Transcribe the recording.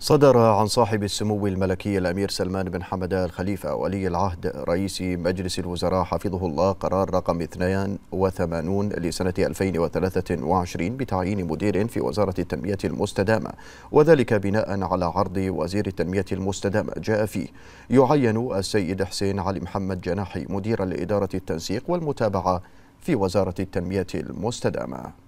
صدر عن صاحب السمو الملكي الأمير سلمان بن حمد الخليفه خليفة ولي العهد رئيس مجلس الوزراء حفظه الله قرار رقم 82 لسنة 2023 بتعيين مدير في وزارة التنمية المستدامة وذلك بناء على عرض وزير التنمية المستدامة جاء فيه يعين السيد حسين علي محمد جناحي مديرا لإدارة التنسيق والمتابعة في وزارة التنمية المستدامة